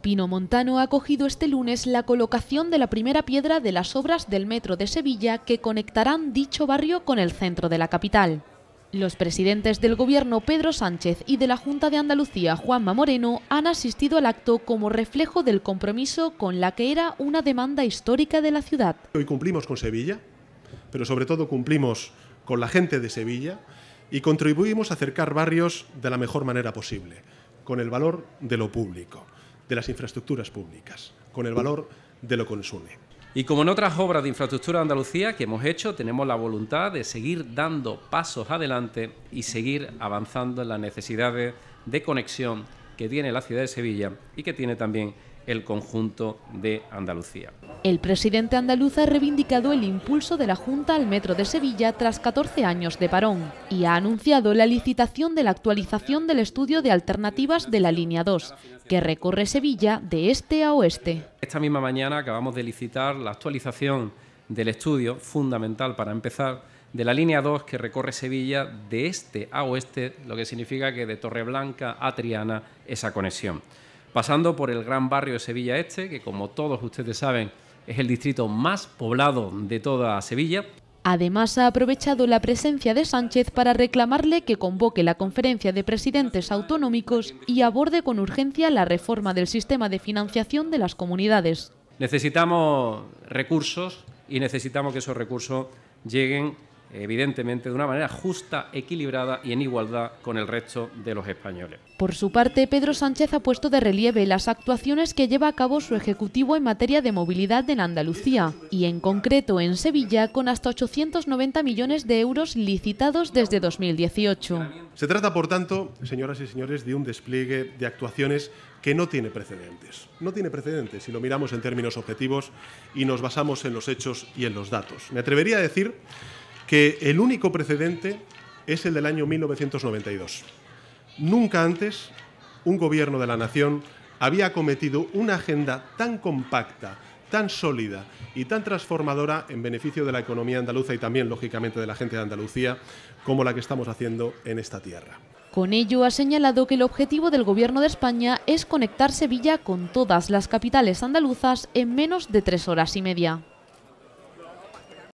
Pino Montano ha acogido este lunes la colocación de la primera piedra de las obras del Metro de Sevilla que conectarán dicho barrio con el centro de la capital. Los presidentes del Gobierno Pedro Sánchez y de la Junta de Andalucía Juanma Moreno han asistido al acto como reflejo del compromiso con la que era una demanda histórica de la ciudad. Hoy cumplimos con Sevilla, pero sobre todo cumplimos con la gente de Sevilla y contribuimos a acercar barrios de la mejor manera posible, con el valor de lo público de las infraestructuras públicas, con el valor de lo consume. Y como en otras obras de infraestructura de Andalucía que hemos hecho, tenemos la voluntad de seguir dando pasos adelante y seguir avanzando en las necesidades de conexión que tiene la ciudad de Sevilla y que tiene también el conjunto de Andalucía. El presidente andaluz ha reivindicado el impulso de la Junta al Metro de Sevilla tras 14 años de parón y ha anunciado la licitación de la actualización del estudio de alternativas de la línea 2, que recorre Sevilla de este a oeste. Esta misma mañana acabamos de licitar la actualización del estudio, fundamental para empezar, de la línea 2 que recorre Sevilla de este a oeste, lo que significa que de Torreblanca a Triana esa conexión pasando por el gran barrio de Sevilla Este, que como todos ustedes saben es el distrito más poblado de toda Sevilla. Además, ha aprovechado la presencia de Sánchez para reclamarle que convoque la conferencia de presidentes autonómicos y aborde con urgencia la reforma del sistema de financiación de las comunidades. Necesitamos recursos y necesitamos que esos recursos lleguen evidentemente de una manera justa, equilibrada y en igualdad con el resto de los españoles. Por su parte, Pedro Sánchez ha puesto de relieve las actuaciones que lleva a cabo su Ejecutivo en materia de movilidad en Andalucía y en concreto en Sevilla con hasta 890 millones de euros licitados desde 2018. Se trata, por tanto, señoras y señores, de un despliegue de actuaciones que no tiene precedentes. No tiene precedentes si lo miramos en términos objetivos y nos basamos en los hechos y en los datos. Me atrevería a decir que el único precedente es el del año 1992. Nunca antes un gobierno de la nación había acometido una agenda tan compacta, tan sólida y tan transformadora en beneficio de la economía andaluza y también, lógicamente, de la gente de Andalucía, como la que estamos haciendo en esta tierra. Con ello ha señalado que el objetivo del Gobierno de España es conectar Sevilla con todas las capitales andaluzas en menos de tres horas y media.